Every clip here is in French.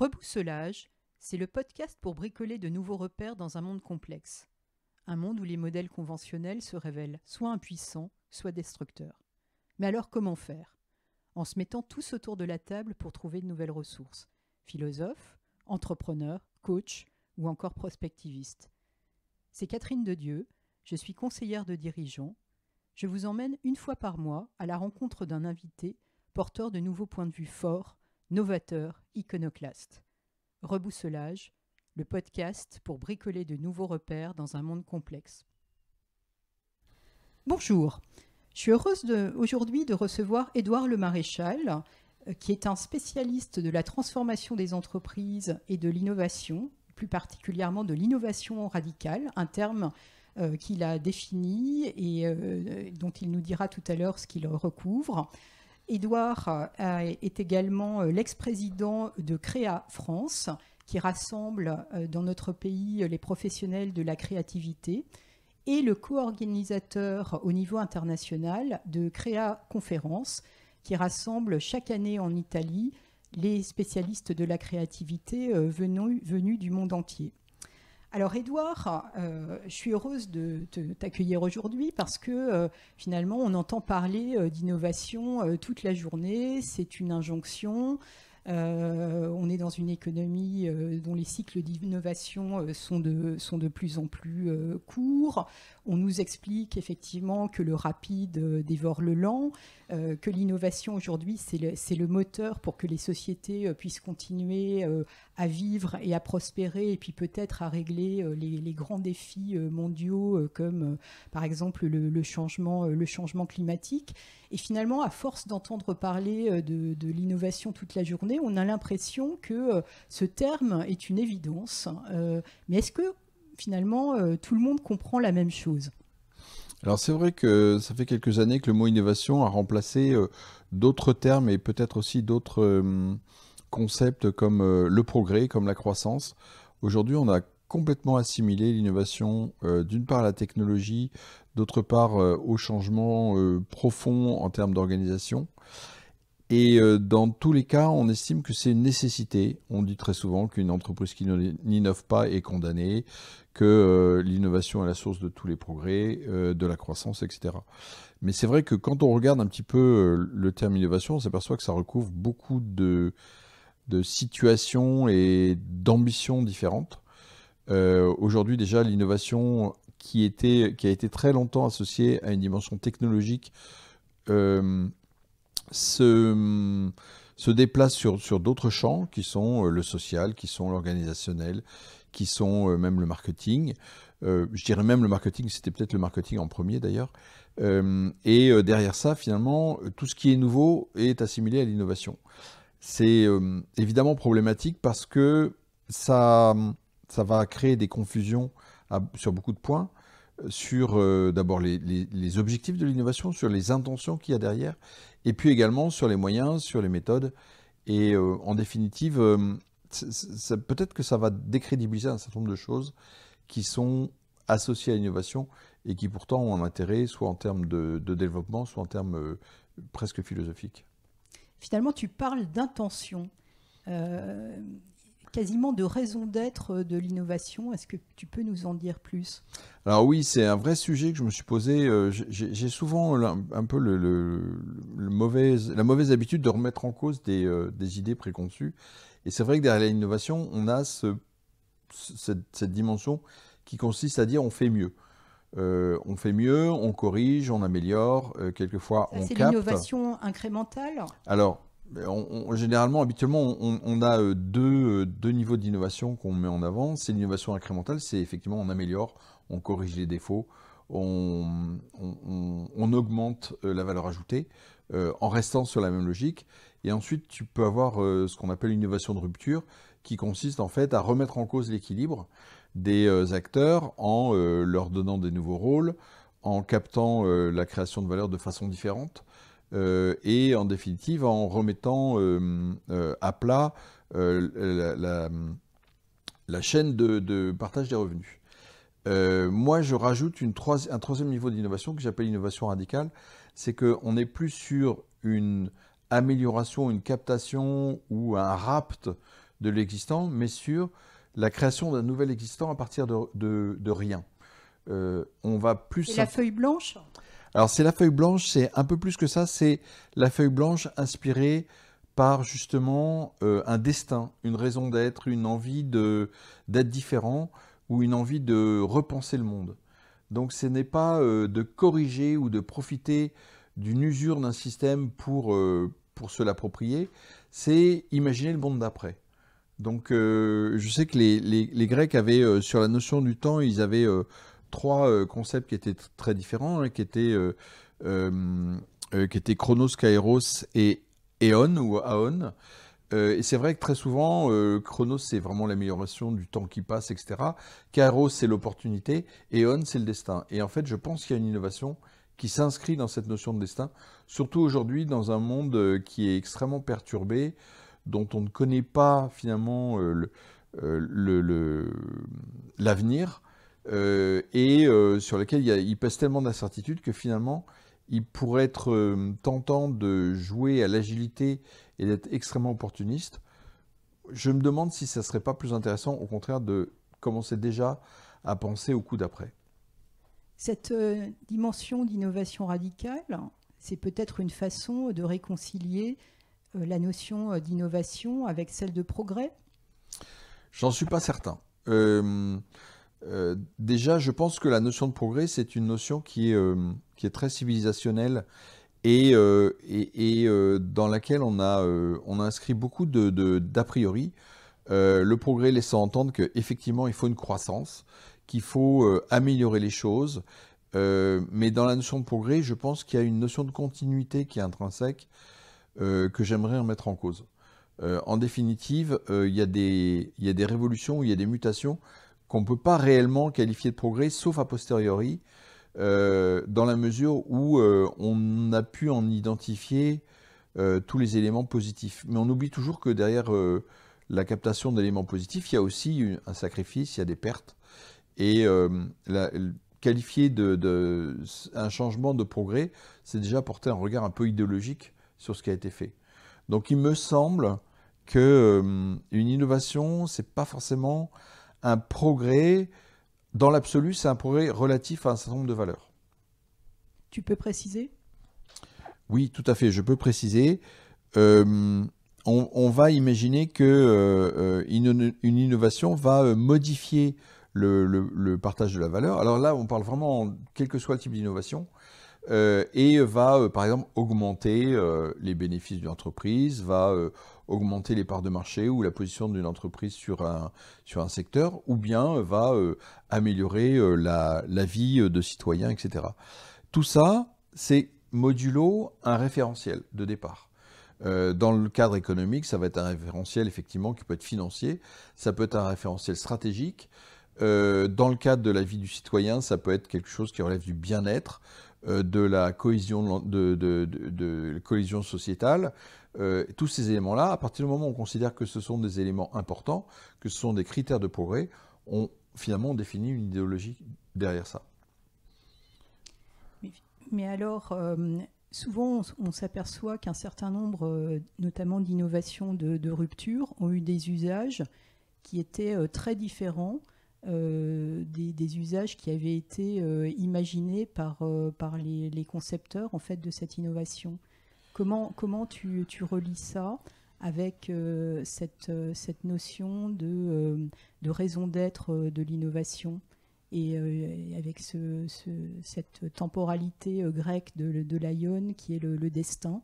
Rebousselage, c'est le podcast pour bricoler de nouveaux repères dans un monde complexe. Un monde où les modèles conventionnels se révèlent soit impuissants, soit destructeurs. Mais alors comment faire En se mettant tous autour de la table pour trouver de nouvelles ressources. Philosophes, entrepreneurs, coachs ou encore prospectivistes. C'est Catherine de Dieu, je suis conseillère de dirigeants. Je vous emmène une fois par mois à la rencontre d'un invité porteur de nouveaux points de vue forts, novateurs Iconoclaste. Rebousselage, le podcast pour bricoler de nouveaux repères dans un monde complexe. Bonjour, je suis heureuse aujourd'hui de recevoir Édouard Le Maréchal, euh, qui est un spécialiste de la transformation des entreprises et de l'innovation, plus particulièrement de l'innovation radicale, un terme euh, qu'il a défini et euh, dont il nous dira tout à l'heure ce qu'il recouvre. Édouard euh, est également euh, l'ex-président de Créa France, qui rassemble euh, dans notre pays les professionnels de la créativité, et le co-organisateur au niveau international de Créa Conférence, qui rassemble chaque année en Italie les spécialistes de la créativité venus, venus du monde entier. Alors Edouard, euh, je suis heureuse de, t'accueillir aujourd'hui parce que euh, finalement on entend parler euh, d'innovation toute la journée, c'est une injonction. on est dans une économie dont les cycles d'innovation sont de, sont de plus en plus courts on nous explique effectivement que le rapide euh, dévore le lent, euh, que l'innovation aujourd'hui, c'est le, moteur pour que les sociétés euh, puissent continuer à vivre et à prospérer, et puis peut-être à régler les, grands défis mondiaux, comme par exemple le, changement, le changement climatique. Et finalement, à force d'entendre parler de, l'innovation toute la journée, on a l'impression que ce terme est une évidence. mais est-ce que finalement, euh, tout le monde comprend la même chose. Alors c'est vrai que ça fait quelques années que le mot innovation a remplacé euh, d'autres termes et peut-être aussi d'autres euh, concepts comme le progrès, comme la croissance. Aujourd'hui, on a complètement assimilé l'innovation d'une part à la technologie, d'autre part au changement profond en termes d'organisation. Et euh, dans tous les cas, on estime que c'est une nécessité. On dit très souvent qu'une entreprise qui n'innove pas est condamnée, que euh, l'innovation est la source de tous les progrès, euh, de la croissance, etc. Mais c'est vrai que quand on regarde un petit peu le terme innovation, on s'aperçoit que ça recouvre beaucoup de, situations et d'ambitions différentes. Aujourd'hui déjà, l'innovation qui, qui a été très longtemps associée à une dimension technologique, se, se déplacent sur, d'autres champs qui sont euh, le social, qui sont l'organisationnel, qui sont euh, même le marketing. Euh, je dirais même le marketing, c'était peut-être le marketing en premier d'ailleurs. et derrière ça, finalement, tout ce qui est nouveau est assimilé à l'innovation. C'est évidemment problématique parce que ça, va créer des confusions sur beaucoup de points, sur d'abord les, les, objectifs de l'innovation, sur les intentions qu'il y a derrière, et puis également sur les moyens, sur les méthodes. Et euh, en définitive, euh, peut-être que ça va décrédibiliser un certain nombre de choses qui sont associées à l'innovation et qui pourtant ont un intérêt, soit en termes de, développement, soit en termes euh, presque philosophiques. Finalement, tu parles d'intention quasiment de raison d'être euh, de l'innovation. Est-ce que tu peux nous en dire plus Alors oui, c'est un vrai sujet que je me suis posé. Euh, j'ai souvent un peu la mauvaise habitude de remettre en cause euh, des, idées préconçues. Et c'est vrai que derrière l'innovation, on a cette, dimension qui consiste à dire on fait mieux. on fait mieux, on corrige, on améliore, quelquefois on capte. C'est l'innovation incrémentale Alors, ben, généralement, habituellement, on, a euh, euh, deux, niveaux d'innovation qu'on met en avant. C'est l'innovation incrémentale, c'est effectivement on améliore, on corrige les défauts, on, augmente euh, la valeur ajoutée en restant sur la même logique. Et ensuite, tu peux avoir ce qu'on appelle l'innovation de rupture, qui consiste en fait à remettre en cause l'équilibre des acteurs en leur donnant des nouveaux rôles, en captant la création de valeur de façon différente euh, et en définitive en remettant euh, euh, à plat la, chaîne de, partage des revenus. moi, je rajoute une un troisième niveau d'innovation que j'appelle l'innovation radicale, c'est qu'on n'est plus sur une amélioration, une captation ou un rapt de l'existant, mais sur la création d'un nouvel existant à partir de, rien. on va plus... Et la feuille blanche alors c'est la feuille blanche, c'est un peu plus que ça, c'est la feuille blanche inspirée par justement euh, un destin, une raison d'être, une envie d'être différent ou une envie de repenser le monde. Donc ce n'est pas euh, de corriger ou de profiter d'une usure d'un système pour, euh, pour se l'approprier, c'est imaginer le monde d'après. Donc je sais que les, les, les Grecs avaient, sur la notion du temps, ils avaient trois euh, concepts qui étaient très différents, hein, qui étaient, euh, euh, qui étaient Chronos, Kairos et Aeon ou Aon. et c'est vrai que très souvent, Chronos, c'est vraiment l'amélioration du temps qui passe, etc. Kairos, c'est l'opportunité. Aeon, c'est le destin. Et en fait, je pense qu'il y a une innovation qui s'inscrit dans cette notion de destin, surtout aujourd'hui dans un monde qui est extrêmement perturbé, dont on ne connaît pas finalement l'avenir. Euh, et euh, sur lequel il, il, pèse tellement d'incertitudes que finalement, il pourrait être euh, tentant de jouer à l'agilité et d'être extrêmement opportuniste. Je me demande si ça ne serait pas plus intéressant, au contraire, de commencer déjà à penser au coup d'après. Cette dimension d'innovation radicale, c'est peut-être une façon de réconcilier la notion d'innovation avec celle de progrès J'en suis pas certain. Euh, euh, déjà, je pense que la notion de progrès, c'est une notion qui est, euh, très civilisationnelle et, euh, dans laquelle on a, inscrit beaucoup d'a de, priori. le progrès laissant entendre qu'effectivement, il faut une croissance, qu'il faut améliorer les choses. mais dans la notion de progrès, je pense qu'il y a une notion de continuité qui est intrinsèque que j'aimerais remettre en cause. en définitive, il y, a des, il y a des révolutions, il y a des mutations qu'on ne peut pas réellement qualifier de progrès, sauf a posteriori, euh, dans la mesure où euh, on a pu en identifier euh, tous les éléments positifs. Mais on oublie toujours que derrière la captation d'éléments positifs, il y a aussi un sacrifice, il y a des pertes. Et qualifier un changement de progrès, c'est déjà porter un regard un peu idéologique sur ce qui a été fait. Donc il me semble qu'une une innovation, n'est pas forcément un progrès, dans l'absolu, c'est un progrès relatif à un certain nombre de valeurs. Tu peux préciser Oui, tout à fait, je peux préciser. Euh, on, va imaginer qu'une euh, euh, une, innovation va modifier le, partage de la valeur. Alors là, on parle vraiment, quel que soit le type d'innovation, et va, par exemple, augmenter les bénéfices d'une entreprise, va augmenter les parts de marché ou la position d'une entreprise sur un, sur un secteur, ou bien euh, va euh, améliorer euh, la, vie de citoyens, etc. Tout ça, c'est modulo un référentiel de départ. dans le cadre économique, ça va être un référentiel effectivement qui peut être financier, ça peut être un référentiel stratégique. dans le cadre de la vie du citoyen, ça peut être quelque chose qui relève du bien-être, de la cohésion, de, cohésion sociétale, euh, tous ces éléments-là, à partir du moment où on considère que ce sont des éléments importants, que ce sont des critères de progrès, on finalement défini définit une idéologie derrière ça. Mais, alors, euh, souvent on, s'aperçoit qu'un certain nombre, euh, notamment d'innovations de, rupture, ont eu des usages qui étaient très différents des, usages qui avaient été imaginés par, les, les, concepteurs en fait de cette innovation. Comment, comment tu, tu relis ça avec euh, cette, euh, cette notion de, euh, de raison d'être de l'innovation et avec ce, cette temporalité grecque de, de qui est le, destin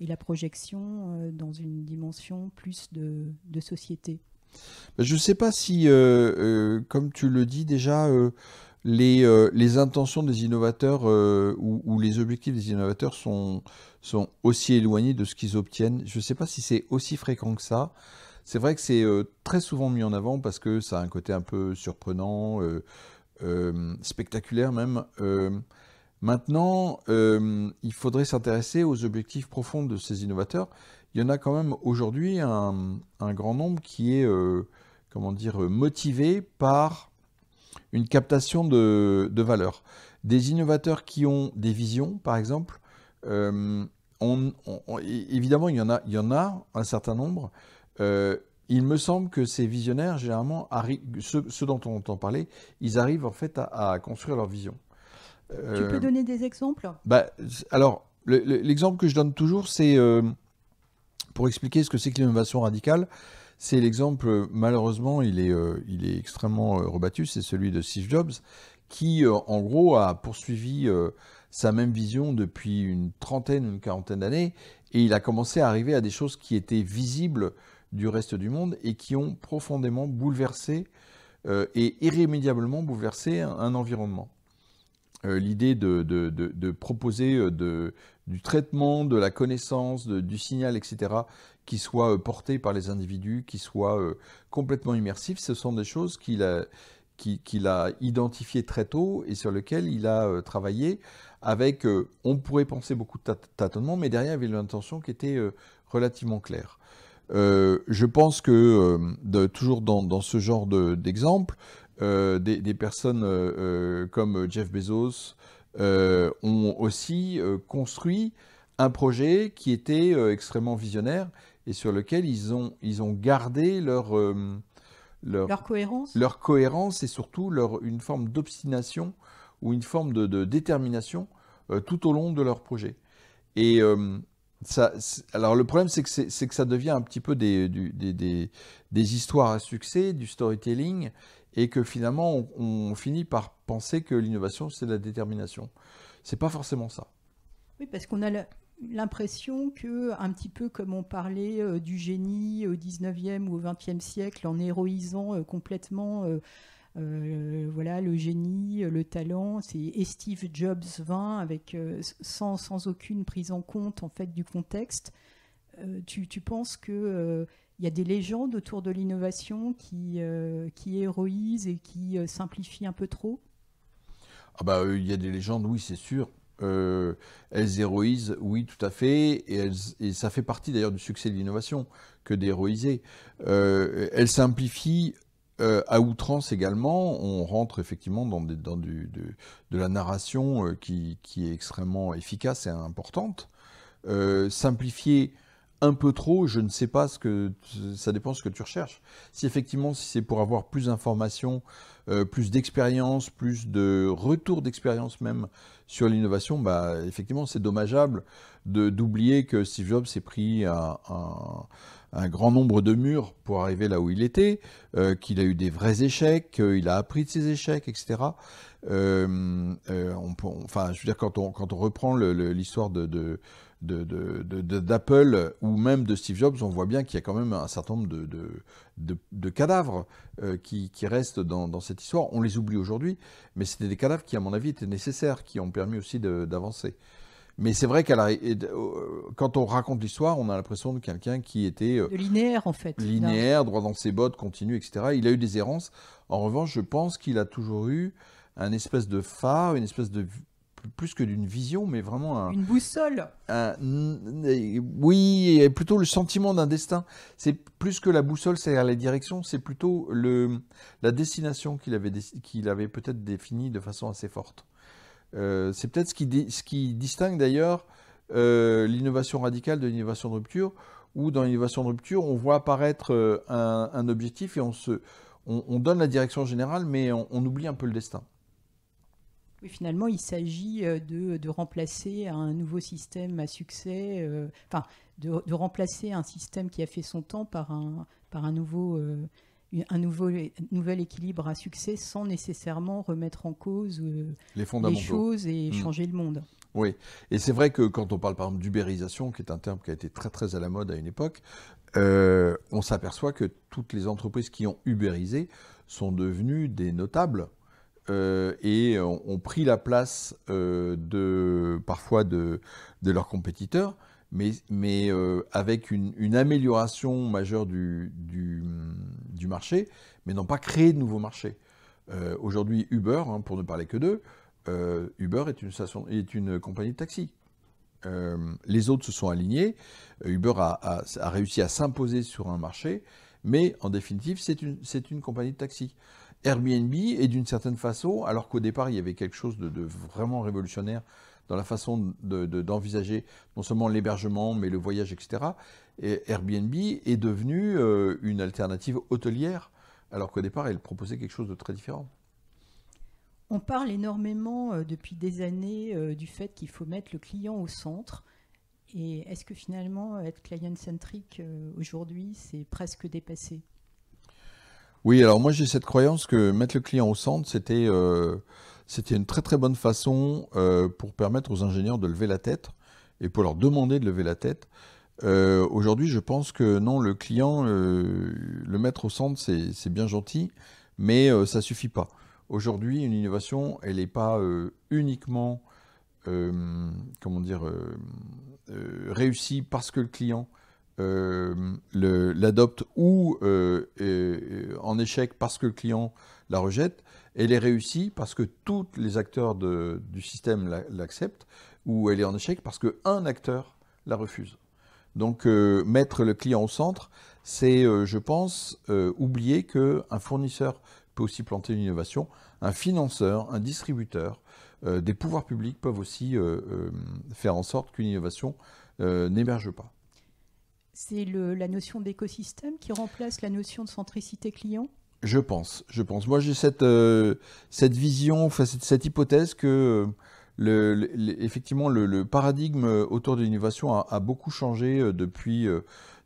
et la projection dans une dimension plus de, de société. Je ne sais pas si, comme tu le dis déjà, les, euh, les intentions des innovateurs euh, ou, les objectifs des innovateurs sont, sont aussi éloignés de ce qu'ils obtiennent. Je ne sais pas si c'est aussi fréquent que ça. C'est vrai que c'est euh, très souvent mis en avant parce que ça a un côté un peu surprenant, spectaculaire même. Maintenant, il faudrait s'intéresser aux objectifs profonds de ces innovateurs. Il y en a quand même aujourd'hui un, grand nombre qui est, comment dire, motivé par une captation de, de valeur. Des innovateurs qui ont des visions, par exemple, euh, on, évidemment, il y, en a, il y en a un certain nombre. Euh, il me semble que ces visionnaires, généralement, ceux, dont on entend parler, ils arrivent en fait à, construire leur vision. tu peux euh, donner des exemples bah, Alors, l'exemple que je donne toujours, c'est pour expliquer ce que c'est que l'innovation radicale. C'est l'exemple, malheureusement, il est, euh, extrêmement euh, rebattu, c'est celui de Steve Jobs, qui, euh, en gros, a poursuivi sa même vision depuis une trentaine, une quarantaine d'années, et il a commencé à arriver à des choses qui étaient visibles du reste du monde et qui ont profondément bouleversé et irrémédiablement bouleversé un, environnement. L'idée de, proposer du traitement, de la connaissance, du signal, etc., qui soit euh, porté par les individus, qui soit euh, complètement immersif, ce sont des choses qu'il a, qu'il identifiées très tôt et sur lesquelles il a euh, travaillé avec, on pourrait penser beaucoup de tâtonnements, mais derrière il y avait une intention qui était relativement claire. je pense que, toujours dans, ce genre d'exemple, des, des, personnes comme Jeff Bezos ont aussi construit un projet qui était extrêmement visionnaire et sur lequel ils ont, ils ont gardé euh, leur, leur, cohérence. leur cohérence et surtout leur, une forme d'obstination ou une forme de, détermination euh, tout au long de leur projet. Et euh, ça, alors le problème, c'est que, c'est que ça devient un petit peu des, des, des, histoires à succès, du storytelling, et que finalement, on, on finit par penser que l'innovation, c'est la détermination. C'est pas forcément ça. Oui, parce qu'on a, le l'impression que, un petit peu comme on parlait euh, du génie au euh, 19e ou au 20e siècle, en héroïsant euh, complètement voilà, le génie, le talent, c'est Steve Jobs 20, avec, sans, aucune prise en compte en fait, du contexte, tu, penses qu'il il y a des légendes autour de l'innovation qui, qui héroïsent et qui simplifient un peu trop Ah bah il y a des légendes, oui c'est sûr. Euh, elles héroïsent, oui, tout à fait, et, ça fait partie d'ailleurs du succès de l'innovation que d'héroïser. Euh, elles simplifient euh, à outrance également, on rentre effectivement dans, des, de, la narration qui, est extrêmement efficace et importante. simplifier un peu trop, je ne sais pas ce que ça dépend ce que tu recherches. Si effectivement, si c'est pour avoir plus d'informations, euh, plus d'expérience, plus de retour d'expérience même sur l'innovation, bah effectivement, c'est dommageable d'oublier que Steve Jobs s'est pris un, grand nombre de murs pour arriver là où il était, euh, qu'il a eu des vrais échecs, qu'il a appris de ses échecs, etc. Euh, on enfin, je veux dire quand on reprend l'histoire de d'Apple de, ou même de Steve Jobs, on voit bien qu'il y a quand même un certain nombre de, cadavres euh, qui, restent dans, cette histoire. On les oublie aujourd'hui, mais c'était des cadavres qui, à mon avis, étaient nécessaires, qui ont permis aussi d'avancer. Mais c'est vrai qu'à quand on raconte l'histoire, on a l'impression de quelqu'un qui était euh, linéaire en fait, linéaire, droit dans ses bottes, continu, etc. Il a eu des errances. En revanche, je pense qu'il a toujours eu un espèce de phare, une espèce de plus que d'une vision, mais vraiment un. Une boussole Oui, et plutôt le sentiment d'un destin. C'est plus que la boussole, c'est-à-dire la direction, c'est plutôt le, la destination qu'il avait, qu'il avait peut-être définie de façon assez forte. Euh, c'est peut-être ce qui, ce qui distingue d'ailleurs euh, l'innovation radicale de l'innovation de rupture, où dans l'innovation de rupture, on voit apparaître euh, un, objectif et on, se, on, donne la direction générale, mais on oublie un peu le destin finalement, il s'agit euh, de, remplacer un nouveau système à succès, euh, enfin, de, remplacer un système qui a fait son temps par un, par un nouveau. Euh, un nouveau, nouvel équilibre à succès sans nécessairement remettre en cause les, choses et mm. changer le monde. Oui, et c'est vrai que quand on parle par exemple d'ubérisation, qui est un terme qui a été très très à la mode à une époque, on s'aperçoit que toutes les entreprises qui ont ubérisé sont devenues des notables euh, et ont, pris la place euh, de, parfois de, leurs compétiteurs, mais, euh, avec une, amélioration majeure du, marché, mais n'ont pas créé de nouveaux marchés. Aujourd'hui, Uber, hein, pour ne parler que d'eux, Uber est une, est une compagnie de taxi. les autres se sont alignés. Uber a, réussi à s'imposer sur un marché, mais en définitive, c'est une, une, compagnie de taxi. Airbnb est d'une certaine façon, alors qu'au départ il y avait quelque chose de, vraiment révolutionnaire dans la façon d'envisager non seulement l'hébergement, mais le voyage, etc. Et Airbnb est devenu euh, une alternative hôtelière, alors qu'au départ, elle proposait quelque chose de très différent. On parle énormément euh, depuis des années euh, du fait qu'il faut mettre le client au centre. Et est-ce que finalement, être client-centrique aujourd'hui, c'est presque dépassé oui, alors moi j'ai cette croyance que mettre le client au centre, c'était euh, une très très bonne façon euh, pour permettre aux ingénieurs de lever la tête et pour leur demander de lever la tête. Euh, aujourd'hui, je pense que non, le client, le mettre au centre, c'est bien gentil, mais ça suffit pas. Aujourd'hui, une innovation, elle n'est pas uniquement comment dire, réussie parce que le client euh, l'adopte ou euh, euh, en échec parce que le client la rejette, elle est réussie parce que tous les acteurs du système l'acceptent, ou elle est en échec parce qu'un acteur la refuse. Donc mettre le client au centre, c'est, je pense, oublier qu'un fournisseur peut aussi planter une innovation, un financeur, un distributeur, des pouvoirs publics peuvent aussi faire en sorte qu'une innovation n'émerge pas c'est la notion d'écosystème qui remplace la notion de centricité client Je pense, je pense. Moi, j'ai cette, euh, vision, cette, cette hypothèse que, euh, le, effectivement, le, paradigme autour de l'innovation a, beaucoup changé euh, depuis,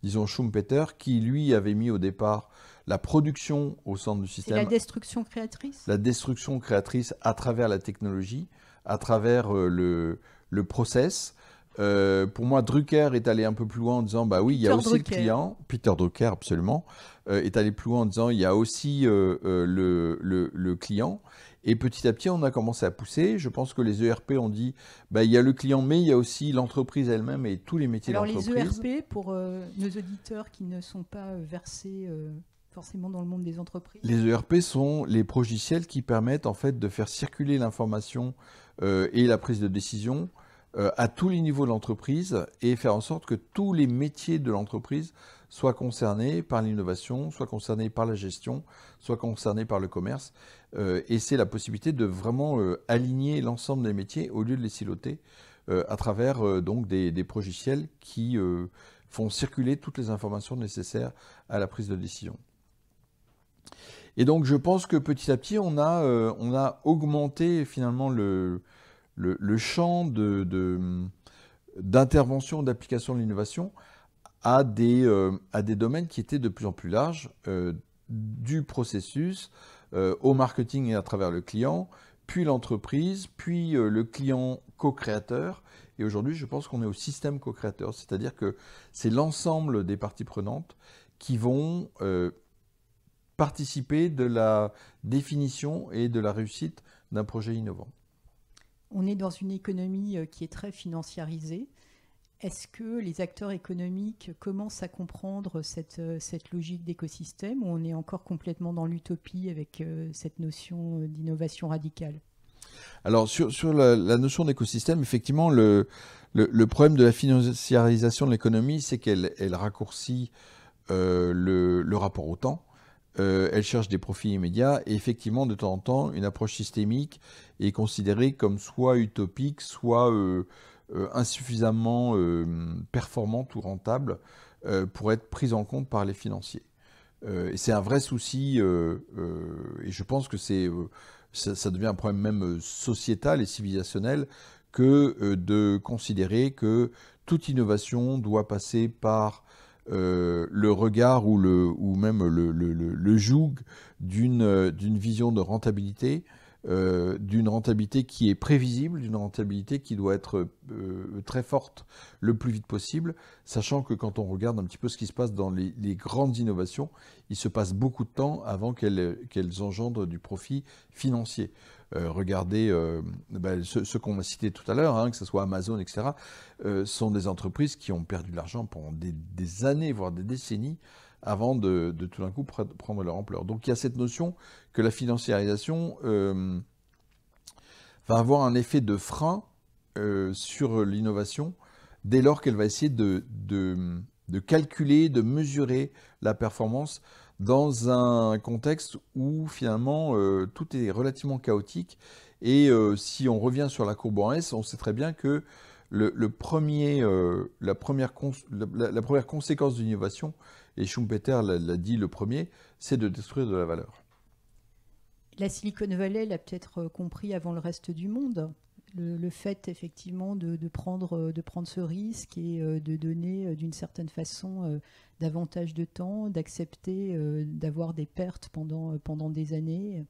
disons, Schumpeter, qui, lui, avait mis au départ la production au centre du système. la destruction créatrice La destruction créatrice à travers la technologie, à travers le, process euh, pour moi, Drucker est allé un peu plus loin en disant, bah oui, il y a aussi le client, Peter Drucker absolument, euh, est allé plus loin en disant, il y a aussi euh, le, le, client. Et petit à petit, on a commencé à pousser. Je pense que les ERP ont dit, bah, il y a le client, mais il y a aussi l'entreprise elle-même et tous les métiers d'entreprise. Alors les ERP, e pour nos auditeurs qui ne sont pas versés forcément dans le monde des entreprises Les ERP sont les logiciels qui permettent en fait de faire circuler l'information et la prise de décision euh, à tous les niveaux de l'entreprise et faire en sorte que tous les métiers de l'entreprise soient concernés par l'innovation, soient concernés par la gestion, soient concernés par le commerce. Euh, et c'est la possibilité de vraiment euh, aligner l'ensemble des métiers au lieu de les siloter à travers donc des, des progiciels qui font circuler toutes les informations nécessaires à la prise de décision. Et donc je pense que petit à petit on a, on a augmenté finalement le, le, champ d'intervention, d'application de l'innovation à, euh, des domaines qui étaient de plus en plus larges, euh, du processus euh, au marketing et à travers le client, puis l'entreprise, puis le client co-créateur. Et aujourd'hui, je pense qu'on est au système co-créateur, c'est-à-dire que c'est l'ensemble des parties prenantes qui vont participer de la définition et de la réussite d'un projet innovant on est dans une économie euh, qui est très financiarisée. Est-ce que les acteurs économiques commencent à comprendre cette, euh, cette logique d'écosystème ou on est encore complètement dans l'utopie avec euh, cette notion d'innovation radicale Alors sur, la, notion d'écosystème, effectivement, le, le, problème de la financiarisation de l'économie, c'est qu'elle elle raccourcit le, rapport au temps. Euh, elle cherche des profits immédiats, et effectivement, de temps en temps, une approche systémique est considérée comme soit utopique, soit euh, euh, insuffisamment performante ou rentable pour être prise en compte par les financiers. et c'est un vrai souci, et je pense que c'est, ça, devient un problème même sociétal et civilisationnel que de considérer que toute innovation doit passer par euh, le regard ou, le, ou même le, le, le, le joug d'une euh, vision de rentabilité euh, d'une rentabilité qui est prévisible, d'une rentabilité qui doit être euh, très forte le plus vite possible, sachant que quand on regarde un petit peu ce qui se passe dans les, grandes innovations, il se passe beaucoup de temps avant qu'elles engendrent du profit financier. Euh, regardez ben, ceux, qu'on a cité tout à l'heure, hein, que ce soit Amazon, etc., sont des entreprises qui ont perdu de l'argent pendant des années, voire des décennies, avant de, tout d'un coup prendre leur ampleur. Donc il y a cette notion que la financiarisation euh, va avoir un effet de frein euh, sur l'innovation dès lors qu'elle va essayer de, de, calculer, de mesurer la performance dans un contexte où finalement euh, tout est relativement chaotique. Et si on revient sur la courbe en S, on sait très bien que le, premier, la, première la, première conséquence de l'innovation, et Schumpeter l'a dit le premier, c'est de détruire de la valeur. La Silicon Valley l'a peut-être euh, compris avant le reste du monde. Le, fait effectivement de, prendre, euh, de prendre ce risque et euh, de donner d'une certaine façon davantage de temps, d'accepter d'avoir des pertes pendant, pendant des années.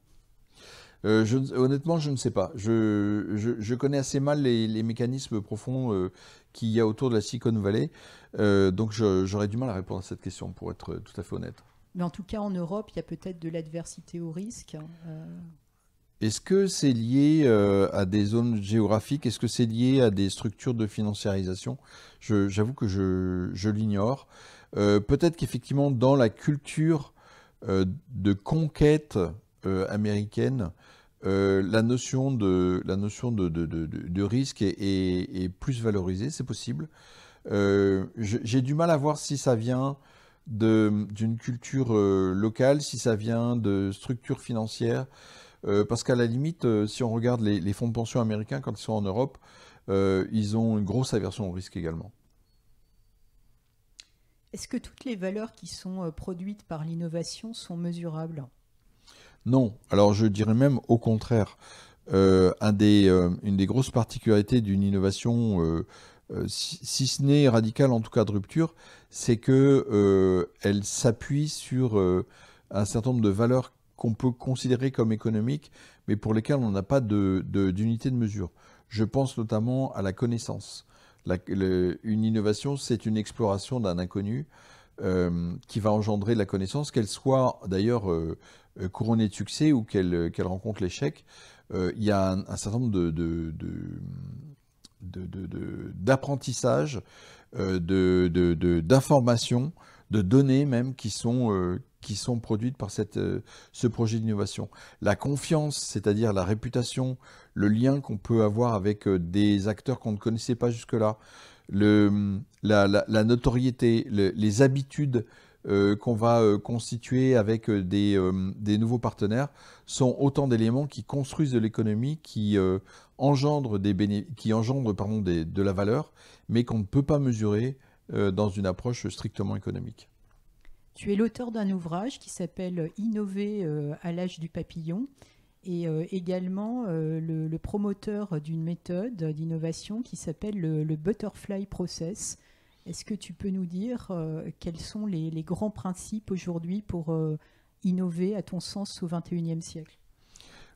Euh, honnêtement, je ne sais pas. Je, connais assez mal les, mécanismes profonds euh, qu'il y a autour de la Silicon Valley. Euh, donc j'aurais du mal à répondre à cette question, pour être tout à fait honnête. Mais en tout cas, en Europe, il y a peut-être de l'adversité au risque. Hein, Est-ce que c'est lié à des zones géographiques Est-ce que c'est lié à des structures de financiarisation J'avoue que je, l'ignore. peut-être qu'effectivement, dans la culture de conquête euh, américaine, euh, la notion de, la notion de, risque est, plus valorisée, c'est possible. Euh, j'ai du mal à voir si ça vient d'une culture locale, si ça vient de structures financières. parce qu'à la limite, si on regarde les, fonds de pension américains quand ils sont en Europe, ils ont une grosse aversion au risque également. Est-ce que toutes les valeurs qui sont produites par l'innovation sont mesurables non, alors je dirais même au contraire. Euh, euh, une des grosses particularités d'une innovation, euh, si, ce n'est radicale, en tout cas de rupture, c'est que elle s'appuie sur un certain nombre de valeurs qu'on peut considérer comme économiques, mais pour lesquelles on n'a pas d'unité de, de, mesure. Je pense notamment à la connaissance. une innovation, c'est une exploration d'un inconnu. qui va engendrer la connaissance, qu'elle soit d'ailleurs euh, couronnée de succès ou qu'elle euh, rencontre l'échec, euh, il y a un, certain nombre d'apprentissages, de, de, d'informations, de, de, données même qui sont, qui sont produites par cette, ce projet d'innovation. La confiance, c'est-à-dire la réputation, le lien qu'on peut avoir avec des acteurs qu'on ne connaissait pas jusque-là, la, la, notoriété, les habitudes euh, qu'on va euh, constituer avec euh, des, nouveaux partenaires sont autant d'éléments qui construisent de l'économie, qui engendrent, des, qui engendrent pardon, de la valeur, mais qu'on ne peut pas mesurer dans une approche strictement économique. Tu es l'auteur d'un ouvrage qui s'appelle Innover à l'âge du papillon et également le, promoteur d'une méthode d'innovation qui s'appelle le, Butterfly Process, est-ce que tu peux nous dire euh, quels sont les, grands principes aujourd'hui pour euh, innover, à ton sens, au XXIe siècle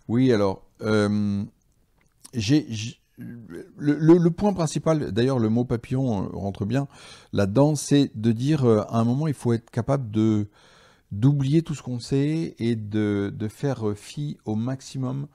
Oui, alors, euh, le, point principal, d'ailleurs, le mot papillon rentre bien là-dedans, c'est de dire à un moment, il faut être capable de d'oublier tout ce qu'on sait et de, de, faire fi au maximum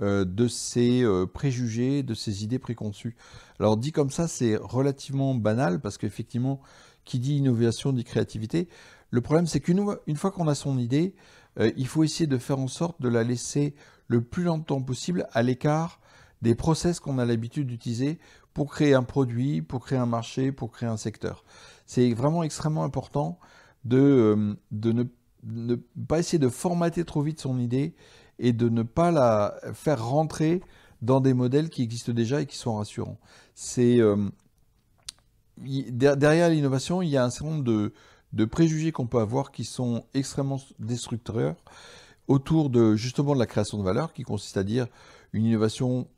euh, de ses euh, préjugés, de ses idées préconçues. Alors dit comme ça, c'est relativement banal parce qu'effectivement, qui dit innovation dit créativité. Le problème, c'est qu'une fois qu'on a son idée, euh, il faut essayer de faire en sorte de la laisser le plus longtemps possible à l'écart des process qu'on a l'habitude d'utiliser pour créer un produit, pour créer un marché, pour créer un secteur. C'est vraiment extrêmement important de, ne, pas essayer de formater trop vite son idée et de ne pas la faire rentrer dans des modèles qui existent déjà et qui sont rassurants. C'est euh, derrière l'innovation, il y a un certain nombre de, préjugés qu'on peut avoir qui sont extrêmement destructeurs autour de justement de la création de valeur, qui consiste à dire une innovation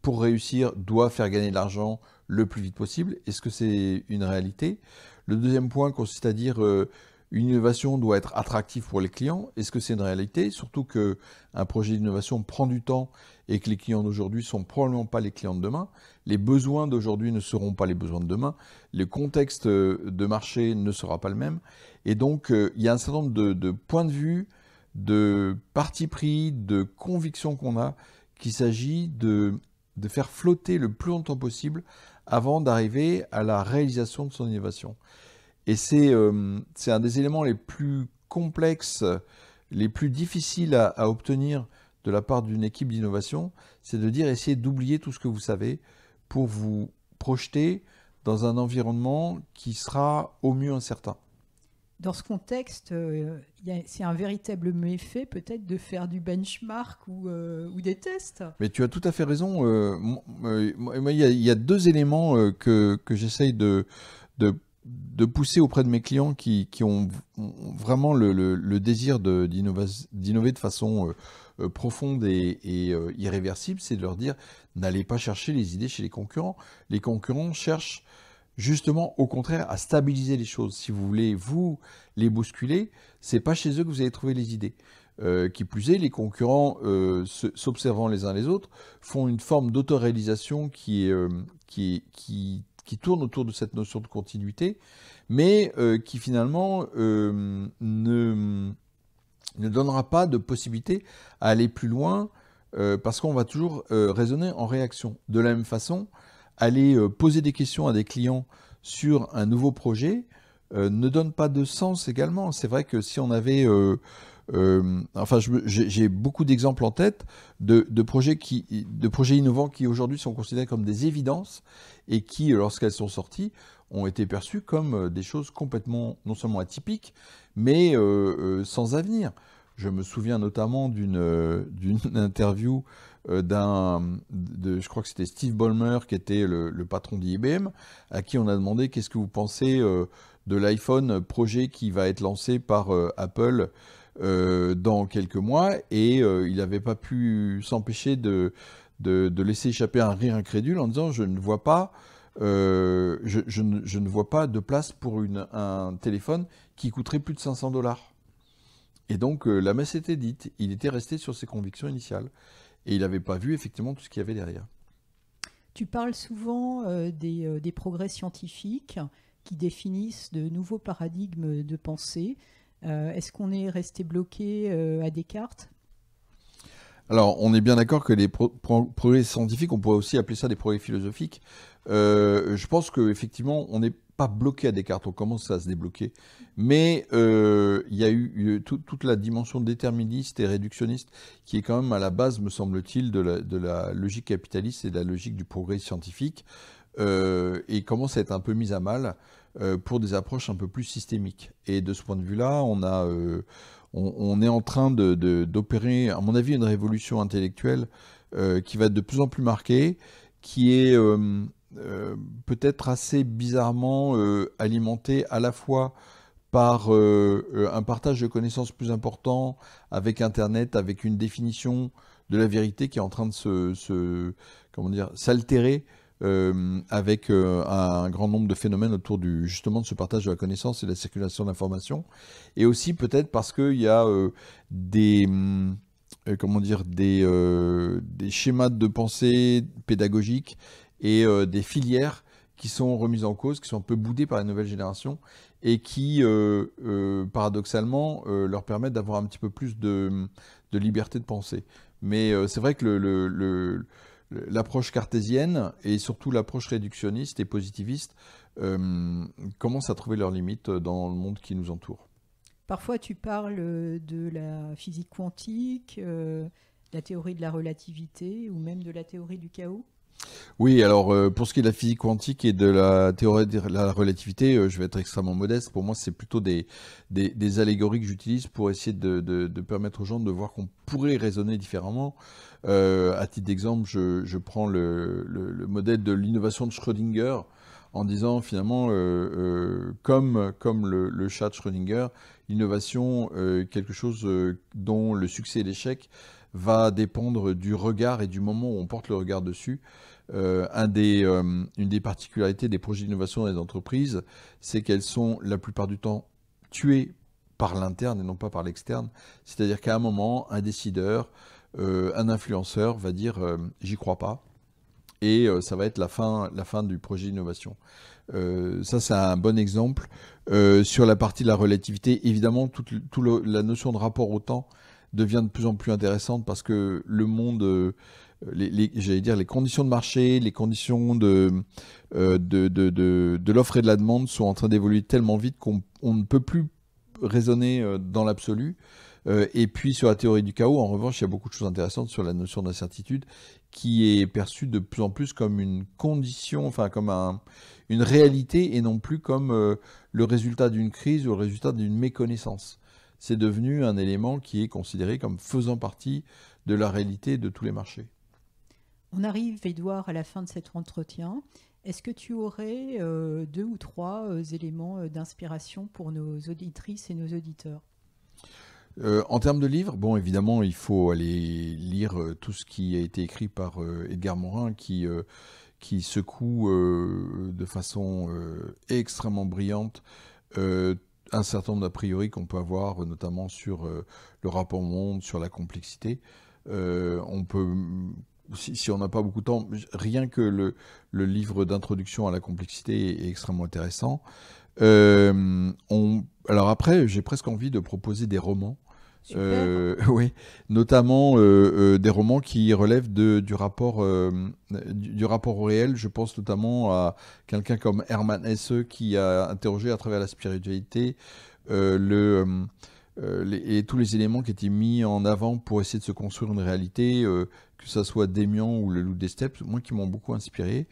pour réussir doit faire gagner de l'argent le plus vite possible. Est-ce que c'est une réalité Le deuxième point consiste à dire euh, une innovation doit être attractive pour les clients. Est-ce que c'est une réalité Surtout qu'un projet d'innovation prend du temps et que les clients d'aujourd'hui ne sont probablement pas les clients de demain. Les besoins d'aujourd'hui ne seront pas les besoins de demain. Le contexte euh, de marché ne sera pas le même. Et donc, euh, il y a un certain nombre de, points de vue, de parti pris, de convictions qu'on a qu'il s'agit de faire flotter le plus longtemps possible avant d'arriver à la réalisation de son innovation. Et euh, c'est un des éléments les plus complexes, les plus difficiles à, obtenir de la part d'une équipe d'innovation, c'est de dire essayez d'oublier tout ce que vous savez pour vous projeter dans un environnement qui sera au mieux incertain. Dans ce contexte, euh, c'est un véritable méfait peut-être de faire du benchmark ou, euh, des tests. Mais tu as tout à fait raison. Il y, a deux éléments que, j'essaye de de pousser auprès de mes clients qui, ont, vraiment le, désir d'innover de, façon euh, euh, profonde et, euh, irréversible, c'est de leur dire n'allez pas chercher les idées chez les concurrents. Les concurrents cherchent justement au contraire à stabiliser les choses. Si vous voulez vous les bousculer, c'est pas chez eux que vous allez trouver les idées. qui plus est, les concurrents, s'observant les uns les autres, font une forme d'autoréalisation qui, est... qui, qui, qui tourne autour de cette notion de continuité, mais euh, qui finalement euh, ne, ne, donnera pas de possibilité à aller plus loin, euh, parce qu'on va toujours raisonner en réaction. De la même façon, aller poser des questions à des clients sur un nouveau projet ne donne pas de sens également. C'est vrai que si on avait euh, enfin, j'ai beaucoup d'exemples en tête de, projets qui, de projets innovants qui aujourd'hui sont considérés comme des évidences et qui, lorsqu'elles sont sorties, ont été perçues comme euh, des choses complètement, non seulement atypiques, mais euh, sans avenir. Je me souviens notamment d'une interview d'un, je crois que c'était Steve Ballmer qui était le patron d'IBM, à qui on a demandé qu'est-ce que vous pensez de l'iPhone projet qui va être lancé par Apple euh, dans quelques mois, et euh, il n'avait pas pu s'empêcher de, de, laisser échapper un rire incrédule en disant je ne vois pas, euh, je, ne, vois pas de place pour un téléphone qui coûterait plus de 500 dollars. Et donc la messe était dite, il était resté sur ses convictions initiales, et il n'avait pas vu effectivement tout ce qu'il y avait derrière. Tu parles souvent des, des, progrès scientifiques qui définissent de nouveaux paradigmes de pensée. Euh, est-ce qu'on est resté bloqué euh, à Descartes alors, on est bien d'accord que les progrès scientifiques, on pourrait aussi appeler ça des progrès philosophiques. Euh, je pense qu'effectivement, on n'est pas bloqué à Descartes, on commence à se débloquer. Mais il y a eu, toute la dimension déterministe et réductionniste qui est quand même à la base, me semble-t-il, de, la, logique capitaliste et de la logique du progrès scientifique, et commence à être un peu mise à mal. Euh, pour des approches un peu plus systémiques. Et de ce point de vue-là, on, euh, est en train d'opérer, à mon avis, une révolution intellectuelle euh, qui va être de plus en plus marquée, qui est peut-être assez bizarrement alimentée à la fois par un partage de connaissances plus important avec Internet, avec une définition de la vérité qui est en train de se, se comment dire, s'altérer euh, avec euh, un grand nombre de phénomènes autour du justement de ce partage de la connaissance et de la circulation d'informations, et aussi peut-être parce qu'il y a euh, des hum, comment dire des, des, schémas de pensée pédagogiques et des filières qui sont remises en cause, qui sont un peu boudées par la nouvelle génération et qui, paradoxalement, leur permettent d'avoir un petit peu plus de, liberté de pensée. Mais c'est vrai que le, le, l'approche cartésienne et surtout l'approche réductionniste et positiviste euh, commencent à trouver leurs limites dans le monde qui nous entoure. Parfois, tu parles de la physique quantique, euh, la théorie de la relativité ou même de la théorie du chaos oui, alors euh, pour ce qui est de la physique quantique et de la théorie de la relativité, euh, je vais être extrêmement modeste. Pour moi, c'est plutôt des, des, allégories que j'utilise pour essayer de, permettre aux gens de voir qu'on pourrait raisonner différemment. Euh, à titre d'exemple, je, prends le, modèle de l'innovation de Schrödinger en disant finalement, comme, comme le, chat de Schrödinger, l'innovation, quelque chose dont le succès et l'échec va dépendre du regard et du moment où on porte le regard dessus. Euh, un euh, une des particularités des projets d'innovation dans les entreprises, c'est qu'elles sont la plupart du temps tuées par l'interne et non pas par l'externe. C'est-à-dire qu'à un moment, un décideur, euh, un influenceur va dire j'y crois pas et ça va être la fin, la fin du projet d'innovation. ça, c'est un bon exemple. sur la partie de la relativité, évidemment, toute, la notion de rapport au temps devient de plus en plus intéressante parce que le monde, euh, les, j'allais dire, les conditions de marché, les conditions euh, de, de, l'offre et de la demande sont en train d'évoluer tellement vite qu'on ne peut plus raisonner euh, dans l'absolu. Et puis sur la théorie du chaos, en revanche, il y a beaucoup de choses intéressantes sur la notion d'incertitude qui est perçue de plus en plus comme une condition, enfin comme un, une réalité et non plus comme le résultat d'une crise ou le résultat d'une méconnaissance c'est devenu un élément qui est considéré comme faisant partie de la réalité de tous les marchés. On arrive, Edouard, à la fin de cet entretien. Est-ce que tu aurais euh, deux ou trois euh, éléments euh, d'inspiration pour nos auditrices et nos auditeurs en termes de livres, bon, évidemment, il faut aller lire tout ce qui a été écrit par Edgar Morin, qui, qui secoue de façon extrêmement brillante un certain nombre d'a priori qu'on peut avoir, euh, notamment sur euh, le rapport au monde, sur la complexité. Euh, on peut, mm, si, on n'a pas beaucoup de temps, rien que le, livre d'introduction à la complexité est, extrêmement intéressant. alors après, j'ai presque envie de proposer des romans euh, oui, notamment euh, euh, des romans qui relèvent du, rapport, du, rapport au réel. Je pense notamment à quelqu'un comme Herman Hesse qui a interrogé à travers la spiritualité le, et tous les éléments qui étaient mis en avant pour essayer de se construire une réalité, que ça soit Démian ou le Loup des Steppes, moi qui m'ont beaucoup inspiré.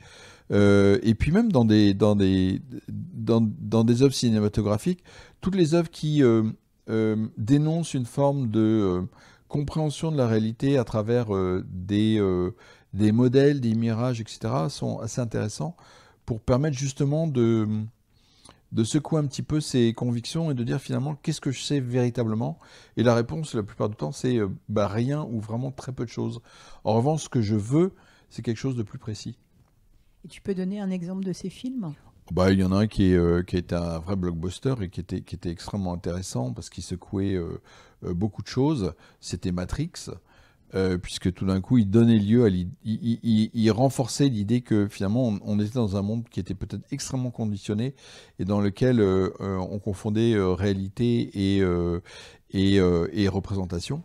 et puis même dans des, dans, des, dans, des œuvres cinématographiques, toutes les œuvres qui, dénoncent euh, dénonce une forme de euh, compréhension de la réalité à travers euh, des, modèles, des mirages, etc., sont assez intéressants pour permettre justement de, secouer un petit peu ses convictions et de dire finalement qu'est-ce que je sais véritablement. Et la réponse, la plupart du temps, c'est bah, rien ou vraiment très peu de choses. En revanche, ce que je veux, c'est quelque chose de plus précis. Et tu peux donner un exemple de ces films bah, il y en a un qui, est, a euh, été un vrai blockbuster et qui était, extrêmement intéressant parce qu'il secouait euh, euh, beaucoup de choses. C'était Matrix, puisque tout d'un coup, il donnait lieu à il, renforçait l'idée que finalement, on, était dans un monde qui était peut-être extrêmement conditionné et dans lequel on confondait réalité et, et représentation.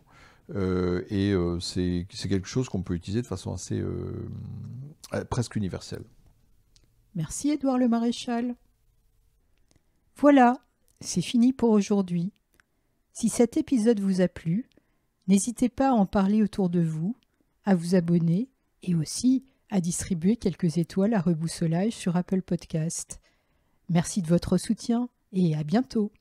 et c'est quelque chose qu'on peut utiliser de façon assez presque universelle. Merci Édouard le Maréchal. Voilà, c'est fini pour aujourd'hui. Si cet épisode vous a plu, n'hésitez pas à en parler autour de vous, à vous abonner et aussi à distribuer quelques étoiles à reboussolage sur Apple Podcast. Merci de votre soutien et à bientôt.